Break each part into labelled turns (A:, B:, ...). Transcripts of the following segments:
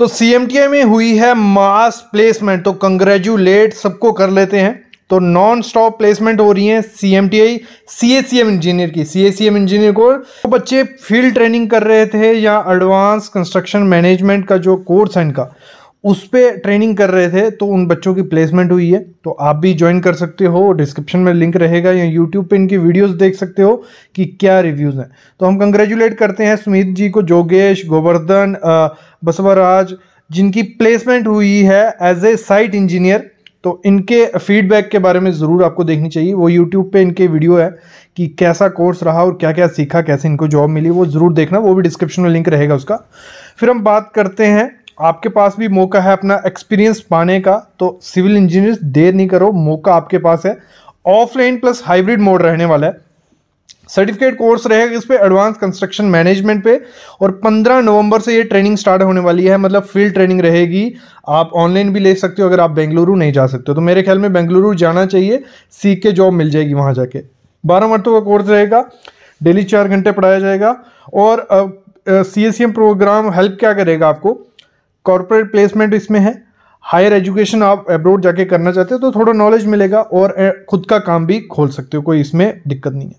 A: तो सी में हुई है मास प्लेसमेंट तो कंग्रेचुलेट सबको कर लेते हैं तो नॉन स्टॉप प्लेसमेंट हो रही है C M T I C S C M engineer की C S C M engineer को तो बच्चे फील्ड ट्रेनिंग कर रहे थे या एडवांस कंस्ट्रक्शन मैनेजमेंट का जो कोर्स है इनका उस पर ट्रेनिंग कर रहे थे तो उन बच्चों की प्लेसमेंट हुई है तो आप भी ज्वाइन कर सकते हो डिस्क्रिप्शन में लिंक रहेगा या यूट्यूब पे इनकी वीडियोस देख सकते हो कि क्या रिव्यूज़ हैं तो हम कंग्रेचुलेट करते हैं सुमित जी को जोगेश गोवर्धन बसवराज जिनकी प्लेसमेंट हुई है एज ए साइट इंजीनियर तो इनके फीडबैक के बारे में ज़रूर आपको देखनी चाहिए वो यूट्यूब पर इनके वीडियो है कि कैसा कोर्स रहा और क्या क्या सीखा कैसे इनको जॉब मिली वो ज़रूर देखना वो भी डिस्क्रिप्शन में लिंक रहेगा उसका फिर हम बात करते हैं आपके पास भी मौका है अपना एक्सपीरियंस पाने का तो सिविल इंजीनियर देर नहीं करो मौका आपके पास है ऑफलाइन प्लस हाइब्रिड मोड रहने वाला है सर्टिफिकेट कोर्स रहेगा इस पर एडवांस कंस्ट्रक्शन मैनेजमेंट पे और 15 नवंबर से ये ट्रेनिंग स्टार्ट होने वाली है मतलब फील्ड ट्रेनिंग रहेगी आप ऑनलाइन भी ले सकते हो अगर आप बेंगलुरु नहीं जा सकते हो तो मेरे ख्याल में बेंगलुरु जाना चाहिए सीख के जॉब मिल जाएगी वहाँ जाके बारह मरतों का कोर्स रहेगा डेली चार घंटे पढ़ाया जाएगा और C S M program help क्या करेगा आपको कॉरपोरेट प्लेसमेंट इसमें है हायर एजुकेशन आप एब्रोड जाके करना चाहते हो तो थोड़ा नॉलेज मिलेगा और खुद का काम भी खोल सकते हो कोई इसमें दिक्कत नहीं है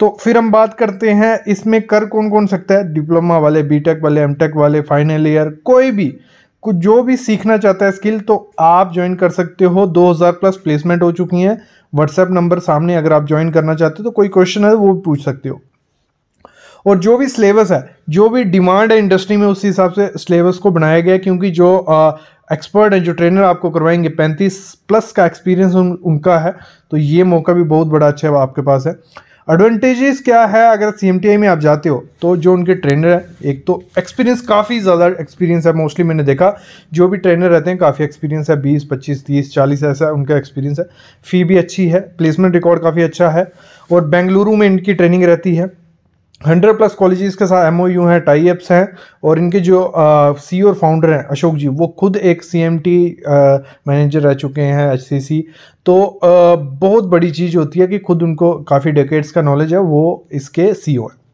A: तो फिर हम बात करते हैं इसमें कर कौन कौन सकता है डिप्लोमा वाले बीटेक वाले एमटेक वाले फाइनल ईयर कोई भी कुछ जो भी सीखना चाहता है स्किल तो आप ज्वाइन कर सकते हो 2000 प्लस प्लेसमेंट हो चुकी हैं व्हाट्सएप नंबर सामने अगर आप ज्वाइन करना चाहते हो तो कोई क्वेश्चन है वो भी पूछ सकते हो और जो भी सिलेबस है जो भी डिमांड है इंडस्ट्री में उस हिसाब से सिलेबस को बनाया गया क्योंकि जो एक्सपर्ट हैं जो ट्रेनर आपको करवाएंगे पैंतीस प्लस का एक्सपीरियंस उन, उनका है तो ये मौका भी बहुत बड़ा अच्छा है आपके पास है एडवांटेजेस क्या है अगर सी में आप जाते हो तो जो उनके ट्रेनर हैं एक तो एक्सपीरियंस काफ़ी ज़्यादा एक्सपीरियंस है मोस्टली मैंने देखा जो भी ट्रेनर रहते हैं काफ़ी एक्सपीरियंस है बीस पच्चीस तीस चालीस ऐसा उनका एक्सपीरियंस है फ़ी भी अच्छी है प्लेसमेंट रिकॉर्ड काफ़ी अच्छा है और बेंगलुरु में इनकी ट्रेनिंग रहती है हंड्रेड प्लस कॉलेजेस के साथ एम हैं टाई एप्स हैं और इनके जो सी e और फाउंडर हैं अशोक जी वो खुद एक सी एम टी मैनेजर रह चुके हैं एच सी सी तो आ, बहुत बड़ी चीज़ होती है कि खुद उनको काफ़ी डेकेट्स का नॉलेज है वो इसके सी ओ है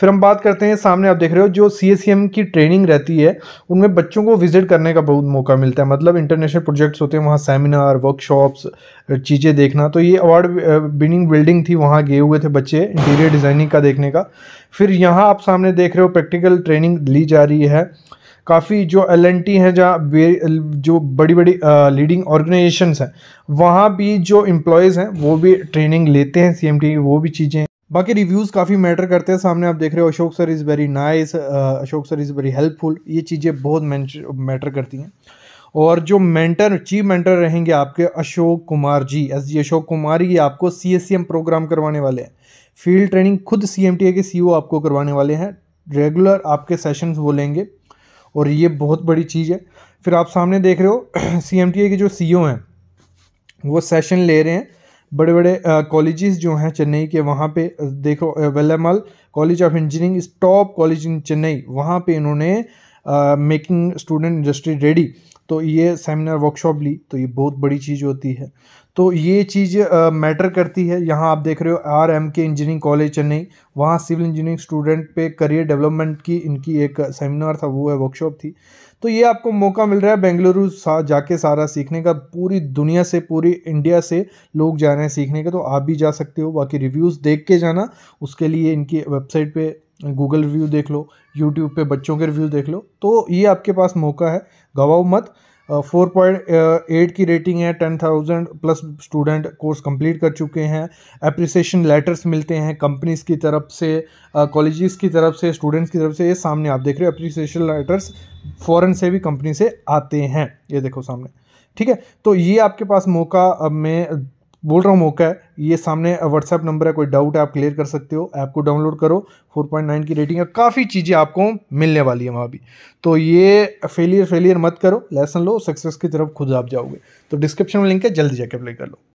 A: फिर हम बात करते हैं सामने आप देख रहे हो जो सी e की ट्रेनिंग रहती है उनमें बच्चों को विजिट करने का बहुत मौका मिलता है मतलब इंटरनेशनल प्रोजेक्ट्स होते हैं वहाँ सेमिनार वर्कशॉप्स चीज़ें देखना तो ये अवार्ड विनिंग बिल्डिंग थी वहाँ गए हुए थे बच्चे इंटीरियर डिज़ाइनिंग का देखने का फिर यहाँ आप सामने देख रहे हो प्रैक्टिकल ट्रेनिंग ली जा रही है काफ़ी जो एल एन टी हैं जहाँ जो बड़ी बड़ी लीडिंग ऑर्गेनाइजेशंस हैं वहाँ भी जो एम्प्लॉयज़ हैं वो भी ट्रेनिंग लेते हैं सी एम टी वो भी चीज़ें बाकी रिव्यूज़ काफ़ी मैटर करते हैं सामने आप देख रहे हो Ashok sir is very nice Ashok sir is very helpful ये चीज़ें बहुत मैटर करती हैं और जो मेंटर चीफ मेंटर रहेंगे आपके अशोक कुमार जी एस जी अशोक कुमार ही आपको C S C M program करवाने वाले हैं फील्ड ट्रेनिंग खुद सी एम टी ए के सी ओ e आपको करवाने वाले हैं रेगुलर आपके सेशंस वो लेंगे और ये बहुत बड़ी चीज़ है फिर आप सामने देख रहे हो सी एम टी ए के जो सी ओ e हैं वो सेशन ले रहे हैं बड़े बड़े कॉलेजेस जो हैं चेन्नई के वहाँ पे देखो वेलामल कॉलेज ऑफ इंजीनियरिंग इस टॉप कॉलेज इन चेन्नई वहाँ पे इन्होंने मेकिंग स्टूडेंट इंडस्ट्री रेडी तो ये सेमिनार वर्कशॉप ली तो ये बहुत बड़ी चीज़ होती है तो ये चीज़ मैटर uh, करती है यहाँ आप देख रहे हो R M K engineering college Chennai वहाँ सिविल इंजीनियरिंग स्टूडेंट पे करियर डेवलपमेंट की इनकी एक सेमिनार था वो है वर्कशॉप थी तो ये आपको मौका मिल रहा है बेंगलुरु सा, जाके सारा सीखने का पूरी दुनिया से पूरी इंडिया से लोग जा रहे हैं सीखने का तो आप भी जा सकते हो बाकी रिव्यूज़ देख के जाना उसके लिए इनकी वेबसाइट पर गूगल रिव्यू देख लो यूट्यूब पे बच्चों के रिव्यू देख लो तो ये आपके पास मौका है गवाओ मत फोर पॉइंट एट की रेटिंग है ten thousand plus student course complete कर चुके हैं अप्रिसिएशन लेटर्स मिलते हैं कंपनीज की तरफ से कॉलेजेस uh, की तरफ से स्टूडेंट्स की तरफ से ये सामने आप देख रहे हो अप्रिसिएशन लेटर्स फ़ौरन से भी कंपनी से आते हैं ये देखो सामने ठीक है तो ये आपके पास मौका मैं बोल रहा हूँ मौका है ये सामने व्हाट्सएप नंबर है कोई डाउट है आप क्लियर कर सकते हो ऐप को डाउनलोड करो 4.9 की रेटिंग है काफ़ी चीज़ें आपको मिलने वाली है वहाँ भी तो ये फेलियर फेलियर मत करो लेसन लो सक्सेस की तरफ खुद आप जाओगे तो डिस्क्रिप्शन में लिंक है जल्दी जाके अप्लाई कर लो